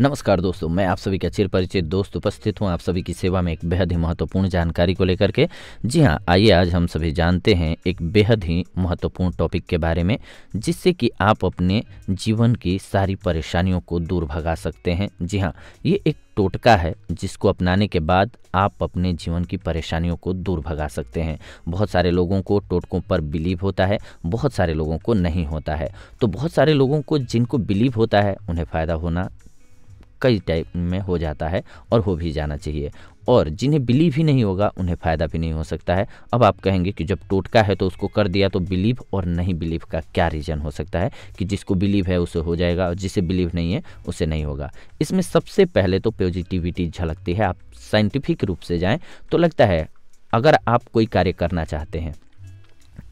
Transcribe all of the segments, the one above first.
नमस्कार दोस्तों मैं आप सभी का चिर परिचित दोस्त उपस्थित हूँ आप सभी की सेवा में एक बेहद ही महत्वपूर्ण जानकारी को लेकर के जी हाँ आइए आज हम सभी जानते हैं एक बेहद ही महत्वपूर्ण टॉपिक के बारे में जिससे कि आप अपने जीवन की सारी परेशानियों को दूर भगा सकते हैं जी हाँ ये एक टोटका है जिसको अपनाने के बाद आप अपने जीवन की परेशानियों को दूर भगा सकते हैं बहुत सारे लोगों को टोटकों पर बिलीव होता है बहुत सारे लोगों को नहीं होता है तो बहुत सारे लोगों को जिनको बिलीव होता है उन्हें फ़ायदा होना कई टाइप में हो जाता है और हो भी जाना चाहिए और जिन्हें बिलीव ही नहीं होगा उन्हें फ़ायदा भी नहीं हो सकता है अब आप कहेंगे कि जब टोटका है तो उसको कर दिया तो बिलीव और नहीं बिलीव का क्या रीज़न हो सकता है कि जिसको बिलीव है उसे हो जाएगा और जिसे बिलीव नहीं है उसे नहीं होगा इसमें सबसे पहले तो पॉजिटिविटी झलकती है आप साइंटिफिक रूप से जाएँ तो लगता है अगर आप कोई कार्य करना चाहते हैं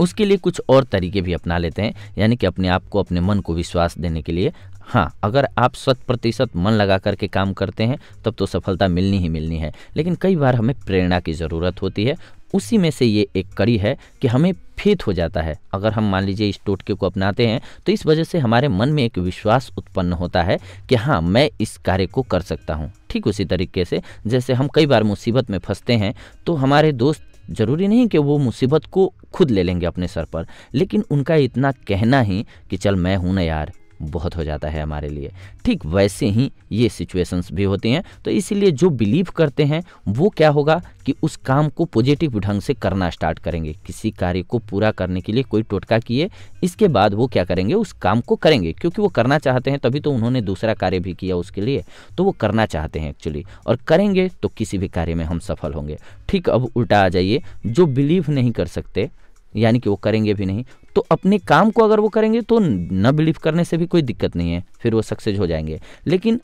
उसके लिए कुछ और तरीके भी अपना लेते हैं यानी कि अपने आप को अपने मन को विश्वास देने के लिए हाँ अगर आप शत प्रतिशत मन लगा करके काम करते हैं तब तो सफलता मिलनी ही मिलनी है लेकिन कई बार हमें प्रेरणा की ज़रूरत होती है उसी में से ये एक कड़ी है कि हमें फेथ हो जाता है अगर हम मान लीजिए इस टोटके को अपनाते हैं तो इस वजह से हमारे मन में एक विश्वास उत्पन्न होता है कि हाँ मैं इस कार्य को कर सकता हूँ ठीक उसी तरीके से जैसे हम कई बार मुसीबत में फंसते हैं तो हमारे दोस्त ज़रूरी नहीं कि वो मुसीबत को खुद ले लेंगे अपने सर पर लेकिन उनका इतना कहना ही कि चल मैं हूँ ना यार बहुत हो जाता है हमारे लिए ठीक वैसे ही ये सिचुएशंस भी होती हैं तो इसीलिए जो बिलीव करते हैं वो क्या होगा कि उस काम को पॉजिटिव ढंग से करना स्टार्ट करेंगे किसी कार्य को पूरा करने के लिए कोई टोटका किए इसके बाद वो क्या करेंगे उस काम को करेंगे क्योंकि वो करना चाहते हैं तभी तो उन्होंने दूसरा कार्य भी किया उसके लिए तो वो करना चाहते हैं एक्चुअली और करेंगे तो किसी भी कार्य में हम सफल होंगे ठीक अब उल्टा आ जाइए जो बिलीव नहीं कर सकते यानी कि वो करेंगे भी नहीं तो अपने काम को अगर वो करेंगे तो न बिलीव करने से भी कोई दिक्कत नहीं है फिर वो सक्सेस हो जाएंगे लेकिन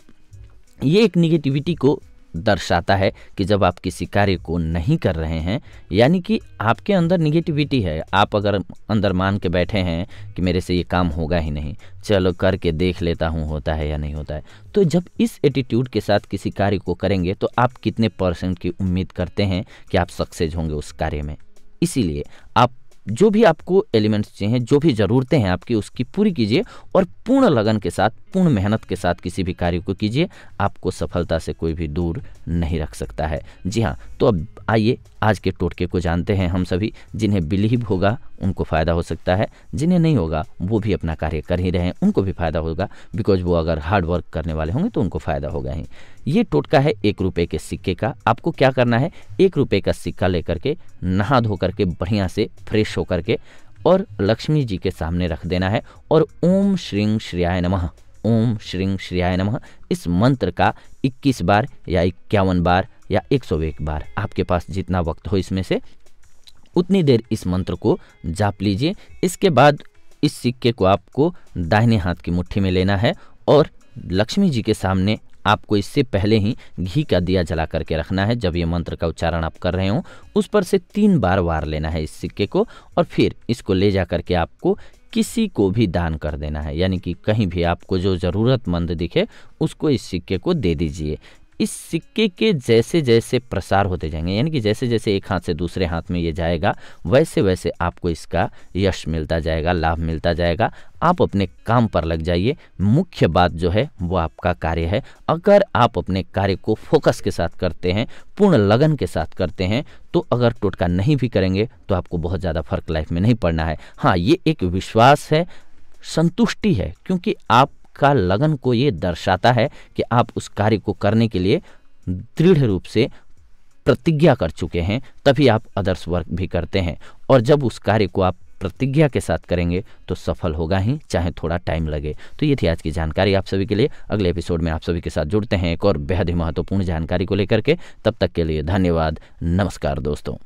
ये एक निगेटिविटी को दर्शाता है कि जब आप किसी कार्य को नहीं कर रहे हैं यानी कि आपके अंदर निगेटिविटी है आप अगर अंदर मान के बैठे हैं कि मेरे से ये काम होगा ही नहीं चलो करके देख लेता हूँ होता है या नहीं होता है तो जब इस एटीट्यूड के साथ किसी कार्य को करेंगे तो आप कितने परसेंट की उम्मीद करते हैं कि आप सक्सेस होंगे उस कार्य में इसीलिए आप जो भी आपको एलिमेंट्स चाहिए जो भी ज़रूरतें हैं आपकी उसकी पूरी कीजिए और पूर्ण लगन के साथ पूर्ण मेहनत के साथ किसी भी कार्य को कीजिए आपको सफलता से कोई भी दूर नहीं रख सकता है जी हाँ तो अब आइए आज के टोटके को जानते हैं हम सभी जिन्हें बिलीव होगा उनको फ़ायदा हो सकता है जिन्हें नहीं होगा वो भी अपना कार्य कर ही रहे हैं उनको भी फ़ायदा होगा बिकॉज वो अगर हार्ड वर्क करने वाले होंगे तो उनको फ़ायदा होगा ही ये टोटका है एक रुपये के सिक्के का आपको क्या करना है एक रुपये का सिक्का लेकर के नहा धो करके बढ़िया से फ्रेश शो करके और लक्ष्मी जी के सामने रख देना है और ओम श्री श्रियाय नमः ओम श्री श्रियाय नमः इस मंत्र का 21 बार या इक्यावन बार या एक बार आपके पास जितना वक्त हो इसमें से उतनी देर इस मंत्र को जाप लीजिए इसके बाद इस सिक्के को आपको दाहिने हाथ की मुट्ठी में लेना है और लक्ष्मी जी के सामने आपको इससे पहले ही घी का दिया जला करके रखना है जब ये मंत्र का उच्चारण आप कर रहे हो उस पर से तीन बार वार लेना है इस सिक्के को और फिर इसको ले जा करके आपको किसी को भी दान कर देना है यानी कि कहीं भी आपको जो ज़रूरतमंद दिखे उसको इस सिक्के को दे दीजिए इस सिक्के के जैसे जैसे प्रसार होते जाएंगे यानी कि जैसे जैसे एक हाथ से दूसरे हाथ में ये जाएगा वैसे वैसे आपको इसका यश मिलता जाएगा लाभ मिलता जाएगा आप अपने काम पर लग जाइए मुख्य बात जो है वो आपका कार्य है अगर आप अपने कार्य को फोकस के साथ करते हैं पूर्ण लगन के साथ करते हैं तो अगर टोटका नहीं भी करेंगे तो आपको बहुत ज़्यादा फर्क लाइफ में नहीं पड़ना है हाँ ये एक विश्वास है संतुष्टि है क्योंकि आप का लगन को ये दर्शाता है कि आप उस कार्य को करने के लिए दृढ़ रूप से प्रतिज्ञा कर चुके हैं तभी आप अदर्स वर्क भी करते हैं और जब उस कार्य को आप प्रतिज्ञा के साथ करेंगे तो सफल होगा ही चाहे थोड़ा टाइम लगे तो ये थी आज की जानकारी आप सभी के लिए अगले एपिसोड में आप सभी के साथ जुड़ते हैं एक और बेहद ही महत्वपूर्ण जानकारी को लेकर के तब तक के लिए धन्यवाद नमस्कार दोस्तों